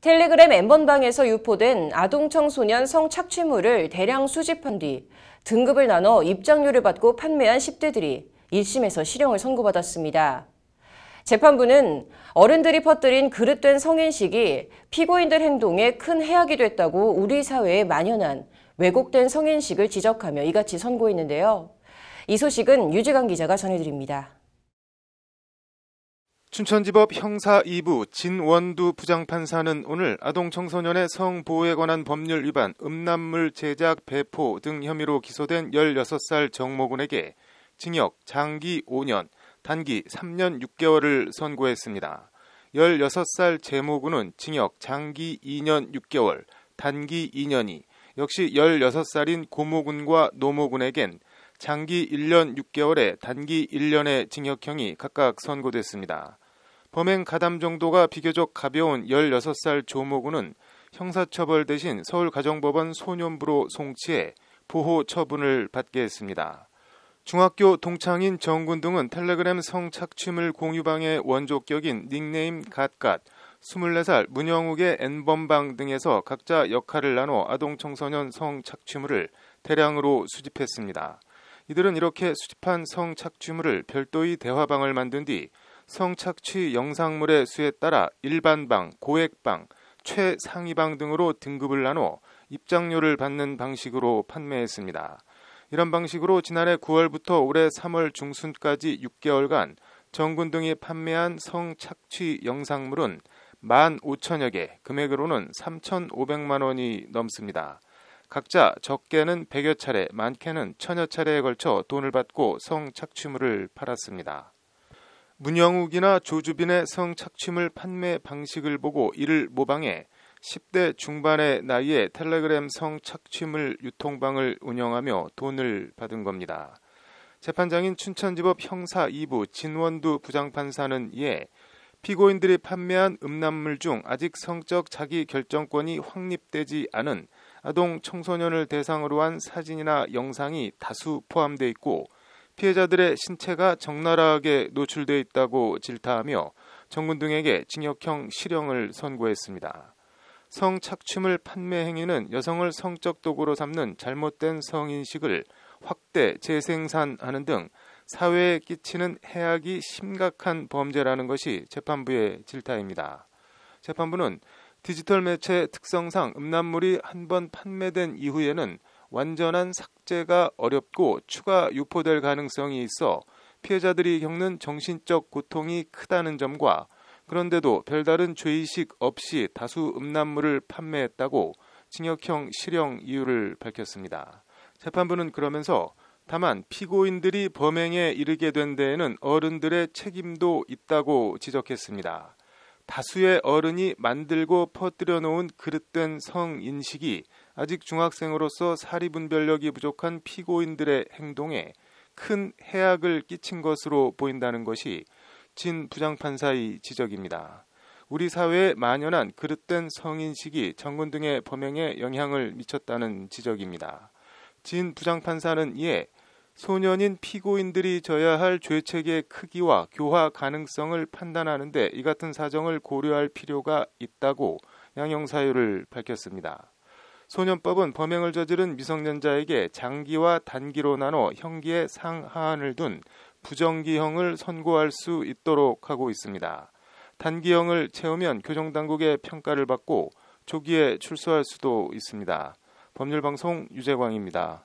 텔레그램 N번방에서 유포된 아동 청소년 성착취물을 대량 수집한 뒤 등급을 나눠 입장료를 받고 판매한 10대들이 1심에서 실형을 선고받았습니다. 재판부는 어른들이 퍼뜨린 그릇된 성인식이 피고인들 행동에 큰 해악이 됐다고 우리 사회에 만연한 왜곡된 성인식을 지적하며 이같이 선고했는데요. 이 소식은 유지강 기자가 전해드립니다. 춘천지법 형사 2부 진원두 부장판사는 오늘 아동 청소년의 성보호에 관한 법률 위반, 음란물 제작, 배포 등 혐의로 기소된 16살 정모군에게 징역 장기 5년, 단기 3년 6개월을 선고했습니다. 16살 재모군은 징역 장기 2년 6개월, 단기 2년이, 역시 16살인 고모군과 노모군에겐 장기 1년 6개월에 단기 1년의 징역형이 각각 선고됐습니다. 범행 가담 정도가 비교적 가벼운 16살 조모군은 형사처벌 대신 서울가정법원 소년부로 송치해 보호 처분을 받게 했습니다. 중학교 동창인 정군 등은 텔레그램 성착취물 공유방의 원조격인 닉네임 갓갓, 24살 문영욱의 n 범방 등에서 각자 역할을 나눠 아동 청소년 성착취물을 대량으로 수집했습니다. 이들은 이렇게 수집한 성착취물을 별도의 대화방을 만든 뒤 성착취 영상물의 수에 따라 일반방, 고액방, 최상위방 등으로 등급을 나눠 입장료를 받는 방식으로 판매했습니다. 이런 방식으로 지난해 9월부터 올해 3월 중순까지 6개월간 정군 등이 판매한 성착취 영상물은 1 5 0 0 0여 개, 금액으로는 3,500만 원이 넘습니다. 각자 적게는 100여 차례, 많게는 천여 차례에 걸쳐 돈을 받고 성 착취물을 팔았습니다. 문영욱이나 조주빈의 성 착취물 판매 방식을 보고 이를 모방해 10대 중반의 나이에 텔레그램 성 착취물 유통방을 운영하며 돈을 받은 겁니다. 재판장인 춘천지법 형사 2부 진원두 부장판사는 이에 피고인들이 판매한 음란물 중 아직 성적 자기 결정권이 확립되지 않은 아동 청소년을 대상으로 한 사진이나 영상이 다수 포함되어 있고 피해자들의 신체가 적나라하게 노출되어 있다고 질타하며 정군 등에게 징역형 실형을 선고했습니다. 성착취물 판매 행위는 여성을 성적 도구로 삼는 잘못된 성인식을 확대 재생산하는 등 사회에 끼치는 해악이 심각한 범죄라는 것이 재판부의 질타입니다. 재판부는 디지털 매체 특성상 음란물이 한 번 판매된 이후에는 완전한 삭제가 어렵고 추가 유포될 가능성이 있어 피해자들이 겪는 정신적 고통이 크다는 점과 그런데도 별다른 죄의식 없이 다수 음란물을 판매했다고 징역형 실형 이유를 밝혔습니다. 재판부는 그러면서 다만 피고인들이 범행에 이르게 된 데에는 어른들의 책임도 있다고 지적했습니다. 다수의 어른이 만들고 퍼뜨려 놓은 그릇된 성인식이 아직 중학생으로서 사리분별력이 부족한 피고인들의 행동에 큰 해악을 끼친 것으로 보인다는 것이 진 부장판사의 지적입니다. 우리 사회에 만연한 그릇된 성인식이 정군 등의 범행에 영향을 미쳤다는 지적입니다. 진 부장판사는 이에 소년인 피고인들이 져야 할 죄책의 크기와 교화 가능성을 판단하는데 이 같은 사정을 고려할 필요가 있다고 양형사유를 밝혔습니다. 소년법은 범행을 저지른 미성년자에게 장기와 단기로 나눠 형기의 상하한을 둔 부정기형을 선고할 수 있도록 하고 있습니다. 단기형을 채우면 교정당국의 평가를 받고 조기에 출소할 수도 있습니다. 법률방송 유재광입니다.